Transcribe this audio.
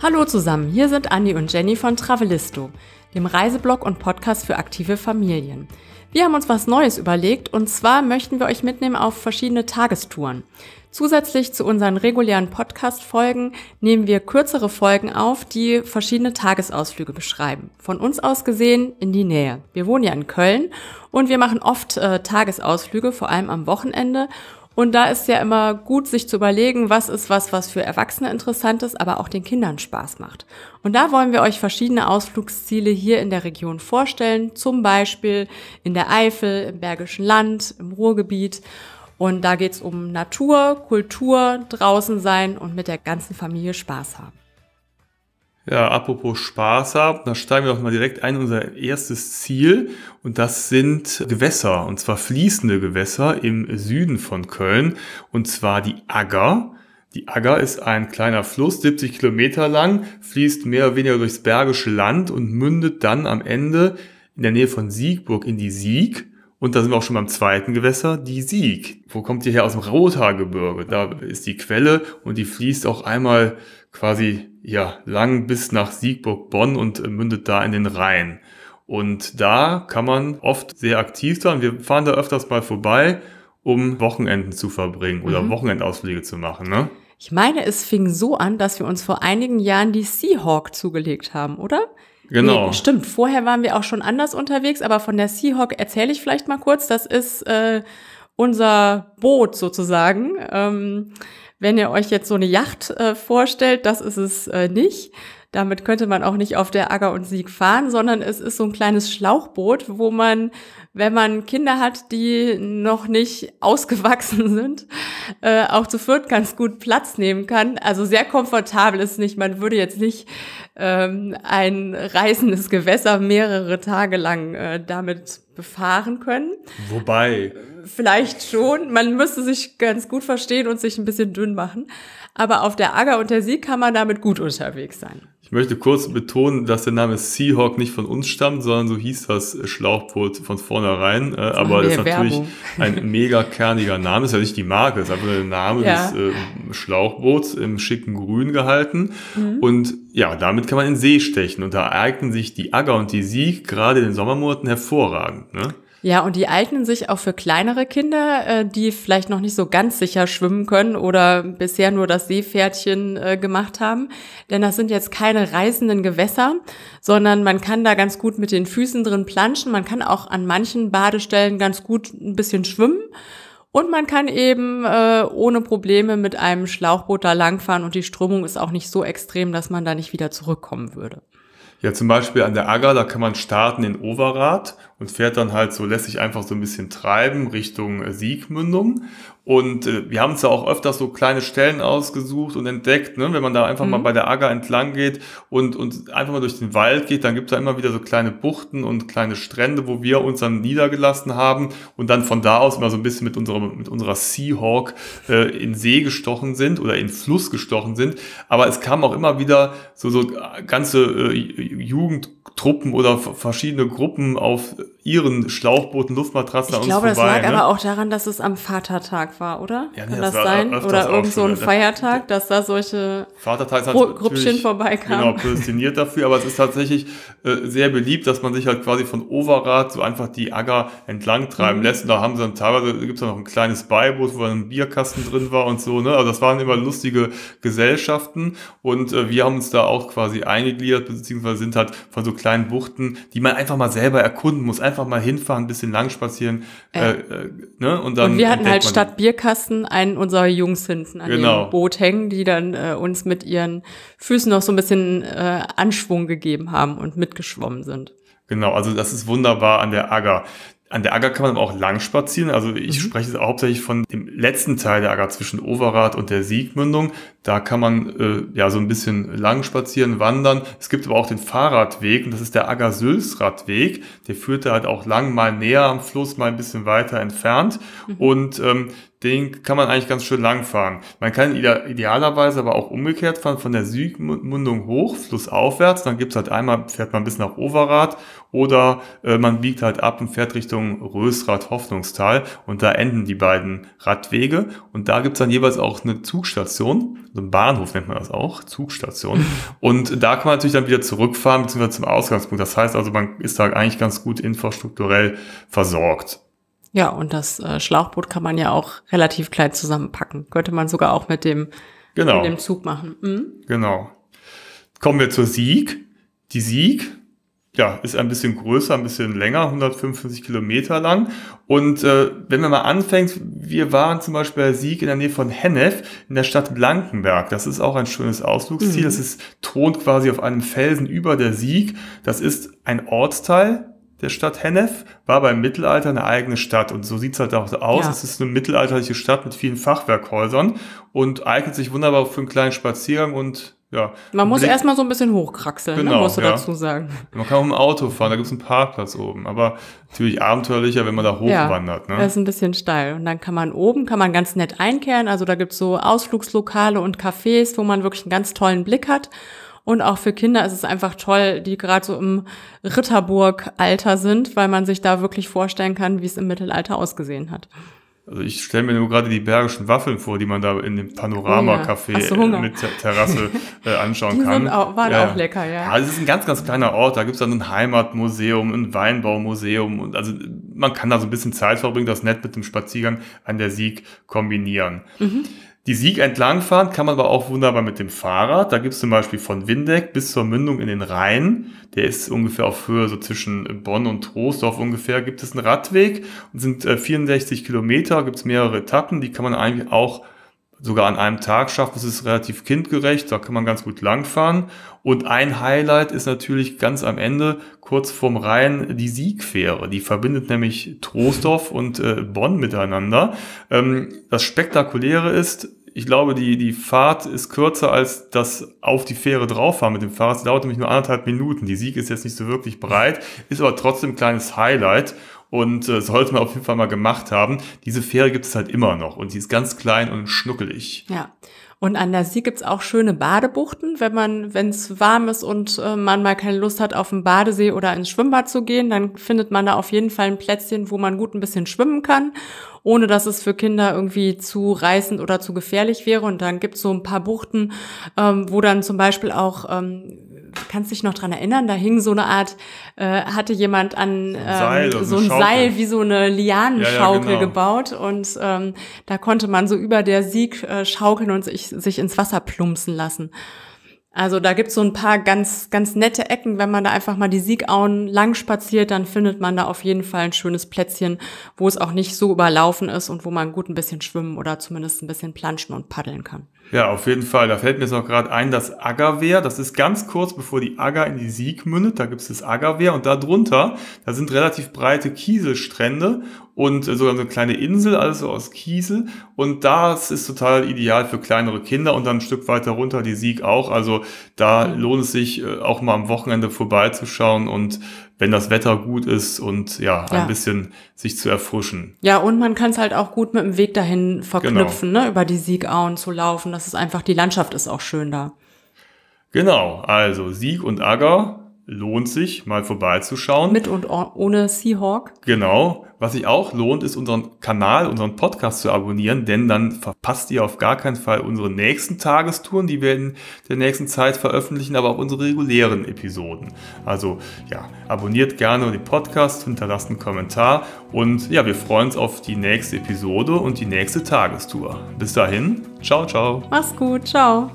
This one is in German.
Hallo zusammen, hier sind Andi und Jenny von Travelisto, dem Reiseblog und Podcast für aktive Familien. Wir haben uns was Neues überlegt und zwar möchten wir euch mitnehmen auf verschiedene Tagestouren. Zusätzlich zu unseren regulären Podcast-Folgen nehmen wir kürzere Folgen auf, die verschiedene Tagesausflüge beschreiben. Von uns aus gesehen in die Nähe. Wir wohnen ja in Köln und wir machen oft äh, Tagesausflüge, vor allem am Wochenende. Und da ist ja immer gut, sich zu überlegen, was ist was, was für Erwachsene interessant ist, aber auch den Kindern Spaß macht. Und da wollen wir euch verschiedene Ausflugsziele hier in der Region vorstellen, zum Beispiel in der Eifel, im Bergischen Land, im Ruhrgebiet. Und da geht's um Natur, Kultur, draußen sein und mit der ganzen Familie Spaß haben. Ja, apropos Spaß haben, da steigen wir doch mal direkt ein. Unser erstes Ziel und das sind Gewässer und zwar fließende Gewässer im Süden von Köln und zwar die Agger. Die Agger ist ein kleiner Fluss, 70 Kilometer lang, fließt mehr oder weniger durchs Bergische Land und mündet dann am Ende in der Nähe von Siegburg in die Sieg. Und da sind wir auch schon beim zweiten Gewässer, die Sieg. Wo kommt die her? Aus dem Rothaargebirge. Da ist die Quelle und die fließt auch einmal quasi ja, lang bis nach Siegburg-Bonn und äh, mündet da in den Rhein. Und da kann man oft sehr aktiv sein. Wir fahren da öfters mal vorbei, um Wochenenden zu verbringen oder mhm. Wochenendausflüge zu machen. Ne? Ich meine, es fing so an, dass wir uns vor einigen Jahren die Seahawk zugelegt haben, oder? Genau. Nee, stimmt, vorher waren wir auch schon anders unterwegs, aber von der Seahawk erzähle ich vielleicht mal kurz. Das ist äh, unser Boot sozusagen. Ähm, wenn ihr euch jetzt so eine Yacht äh, vorstellt, das ist es äh, nicht. Damit könnte man auch nicht auf der Agger und Sieg fahren, sondern es ist so ein kleines Schlauchboot, wo man wenn man Kinder hat, die noch nicht ausgewachsen sind, äh, auch zu viert ganz gut Platz nehmen kann. Also sehr komfortabel ist nicht. Man würde jetzt nicht ähm, ein reißendes Gewässer mehrere Tage lang äh, damit befahren können. Wobei. Vielleicht schon. Man müsste sich ganz gut verstehen und sich ein bisschen dünn machen. Aber auf der Agger und der Sieg kann man damit gut unterwegs sein. Ich möchte kurz betonen, dass der Name Seahawk nicht von uns stammt, sondern so hieß das Schlauchboot von vornherein. Das äh, aber das ist natürlich Werbung. ein mega kerniger Name. Das ist ja nicht die Marke, das ist einfach nur der Name ja. des äh, Schlauchboots im schicken Grün gehalten. Mhm. Und ja, damit kann man in See stechen. Und da eignen sich die Agger und die Sieg gerade in den Sommermonaten hervorragend. Ne? Ja, und die eignen sich auch für kleinere Kinder, äh, die vielleicht noch nicht so ganz sicher schwimmen können oder bisher nur das Seepferdchen äh, gemacht haben. Denn das sind jetzt keine reißenden Gewässer, sondern man kann da ganz gut mit den Füßen drin planschen. Man kann auch an manchen Badestellen ganz gut ein bisschen schwimmen. Und man kann eben äh, ohne Probleme mit einem Schlauchboot da langfahren und die Strömung ist auch nicht so extrem, dass man da nicht wieder zurückkommen würde. Ja, zum Beispiel an der Agger, da kann man starten in Overath und fährt dann halt so lässig einfach so ein bisschen treiben Richtung Siegmündung. Und äh, wir haben es ja auch öfters so kleine Stellen ausgesucht und entdeckt, ne? wenn man da einfach mhm. mal bei der Agger entlang geht und, und einfach mal durch den Wald geht, dann gibt's da immer wieder so kleine Buchten und kleine Strände, wo wir uns dann niedergelassen haben und dann von da aus mal so ein bisschen mit unserer, mit unserer Seahawk äh, in See gestochen sind oder in Fluss gestochen sind. Aber es kam auch immer wieder so, so ganze äh, Jugendtruppen oder verschiedene Gruppen auf ihren Schlauchbooten, Luftmatratzen ich glaube, vorbei, das lag ne? aber auch daran, dass es am Vatertag war, oder? Ja, nee, Kann das, das sein? Oder irgend so ein ne? Feiertag, dass da solche Gruppchen vorbeikamen. Genau, prädestiniert dafür, aber es ist tatsächlich äh, sehr beliebt, dass man sich halt quasi von Overrad so einfach die Agger entlang treiben mhm. lässt. Und da haben sie dann teilweise, gibt's da noch ein kleines Beiboot, wo dann ein Bierkasten drin war und so. Ne? Also das waren immer lustige Gesellschaften und äh, wir haben uns da auch quasi eingegliedert, beziehungsweise sind halt von so kleinen Buchten, die man einfach mal selber erkunden muss. Einfach mal hinfahren, ein bisschen lang spazieren. Äh, äh, ne? und, dann und wir hatten halt statt Bier Bierkasten einen unserer Jungs hinten an genau. dem Boot hängen, die dann äh, uns mit ihren Füßen noch so ein bisschen äh, Anschwung gegeben haben und mitgeschwommen sind. Genau, also das ist wunderbar an der Agger. An der Agger kann man aber auch lang spazieren. Also ich mhm. spreche jetzt hauptsächlich von dem letzten Teil der Agger zwischen Overath und der Siegmündung. Da kann man äh, ja so ein bisschen lang spazieren, wandern. Es gibt aber auch den Fahrradweg und das ist der Agger Sülsradweg. Der führt halt auch lang mal näher am Fluss, mal ein bisschen weiter entfernt. Mhm. Und ähm, den kann man eigentlich ganz schön lang fahren. Man kann idealerweise aber auch umgekehrt fahren, von der Südmundung hoch, flussaufwärts, dann gibt's halt einmal, fährt man bis nach Overath oder äh, man biegt halt ab und fährt Richtung Rösrad Hoffnungstal und da enden die beiden Radwege und da gibt's dann jeweils auch eine Zugstation, so ein Bahnhof nennt man das auch, Zugstation und da kann man natürlich dann wieder zurückfahren beziehungsweise zum Ausgangspunkt. Das heißt also, man ist da eigentlich ganz gut infrastrukturell versorgt. Ja, und das äh, Schlauchboot kann man ja auch relativ klein zusammenpacken. Könnte man sogar auch mit dem, genau. mit dem Zug machen. Mhm. Genau. Kommen wir zur Sieg. Die Sieg ja, ist ein bisschen größer, ein bisschen länger, 155 Kilometer lang. Und äh, wenn man mal anfängt, wir waren zum Beispiel bei Sieg in der Nähe von Hennef in der Stadt Blankenberg. Das ist auch ein schönes Ausflugsziel. Mhm. Das ist thront quasi auf einem Felsen über der Sieg. Das ist ein Ortsteil der Stadt Hennef, war beim Mittelalter eine eigene Stadt. Und so sieht es halt auch aus. Ja. Es ist eine mittelalterliche Stadt mit vielen Fachwerkhäusern und eignet sich wunderbar für einen kleinen Spaziergang und ja. Man muss erstmal so ein bisschen hochkraxeln, ne, genau, ne, musst du ja. dazu sagen. Man kann auch im Auto fahren, da gibt es einen Parkplatz oben. Aber natürlich abenteuerlicher, wenn man da hochwandert. Ja, ne? Das ist ein bisschen steil. Und dann kann man oben, kann man ganz nett einkehren. Also da gibt es so Ausflugslokale und Cafés, wo man wirklich einen ganz tollen Blick hat. Und auch für Kinder ist es einfach toll, die gerade so im Ritterburg-Alter sind, weil man sich da wirklich vorstellen kann, wie es im Mittelalter ausgesehen hat. Also ich stelle mir nur gerade die bergischen Waffeln vor, die man da in dem Panorama-Café so, äh, mit Terrasse äh, anschauen die kann. auch, waren ja. auch lecker, ja. ja. Also es ist ein ganz, ganz kleiner Ort. Da gibt es dann ein Heimatmuseum, ein Weinbaumuseum. Und also man kann da so ein bisschen Zeit verbringen, das nett mit dem Spaziergang an der Sieg kombinieren. Mhm. Die Sieg entlangfahren kann man aber auch wunderbar mit dem Fahrrad. Da gibt es zum Beispiel von Windeck bis zur Mündung in den Rhein. Der ist ungefähr auf Höhe so zwischen Bonn und Troisdorf ungefähr. Gibt es einen Radweg und sind 64 äh, Kilometer. Gibt es mehrere Etappen. Die kann man eigentlich auch sogar an einem Tag schaffen. Das ist relativ kindgerecht. Da kann man ganz gut langfahren. Und ein Highlight ist natürlich ganz am Ende, kurz vorm Rhein, die Siegfähre. Die verbindet nämlich Troisdorf und äh, Bonn miteinander. Ähm, das Spektakuläre ist, ich glaube, die, die Fahrt ist kürzer als das auf die Fähre drauffahren mit dem Fahrrad. Es dauert nämlich nur anderthalb Minuten. Die Sieg ist jetzt nicht so wirklich breit, ist aber trotzdem ein kleines Highlight. Und äh, sollte man auf jeden Fall mal gemacht haben. Diese Fähre gibt es halt immer noch und die ist ganz klein und schnuckelig. Ja. Und an der See gibt's auch schöne Badebuchten. Wenn man, wenn's warm ist und äh, man mal keine Lust hat, auf den Badesee oder ins Schwimmbad zu gehen, dann findet man da auf jeden Fall ein Plätzchen, wo man gut ein bisschen schwimmen kann, ohne dass es für Kinder irgendwie zu reißend oder zu gefährlich wäre. Und dann gibt's so ein paar Buchten, ähm, wo dann zum Beispiel auch ähm, kannst dich noch dran erinnern, da hing so eine Art, äh, hatte jemand an ähm, Seil, so ein Seil wie so eine Lianenschaukel ja, ja, genau. gebaut und ähm, da konnte man so über der Sieg äh, schaukeln und sich, sich ins Wasser plumpsen lassen. Also da gibt's so ein paar ganz, ganz nette Ecken. Wenn man da einfach mal die Siegauen lang spaziert, dann findet man da auf jeden Fall ein schönes Plätzchen, wo es auch nicht so überlaufen ist und wo man gut ein bisschen schwimmen oder zumindest ein bisschen planschen und paddeln kann. Ja, auf jeden Fall. Da fällt mir jetzt noch gerade ein, das Aggerwehr, das ist ganz kurz bevor die Agger in die Sieg mündet, da gibt es das Aggerwehr und da drunter, da sind relativ breite Kieselstrände und äh, sogar eine kleine Insel, also aus Kiesel und das ist total ideal für kleinere Kinder und dann ein Stück weiter runter die Sieg auch, also da mhm. lohnt es sich äh, auch mal am Wochenende vorbeizuschauen und wenn das Wetter gut ist und ja, ja. ein bisschen sich zu erfrischen. Ja, und man kann es halt auch gut mit dem Weg dahin verknüpfen, genau. ne, über die Siegauen zu laufen. Das ist einfach, die Landschaft ist auch schön da. Genau, also Sieg und Agger lohnt sich, mal vorbeizuschauen. Mit und ohne Seahawk. Genau. Was sich auch lohnt, ist unseren Kanal, unseren Podcast zu abonnieren, denn dann verpasst ihr auf gar keinen Fall unsere nächsten Tagestouren, die wir in der nächsten Zeit veröffentlichen, aber auch unsere regulären Episoden. Also ja, abonniert gerne den Podcast, hinterlasst einen Kommentar und ja, wir freuen uns auf die nächste Episode und die nächste Tagestour. Bis dahin, ciao, ciao. Mach's gut, ciao.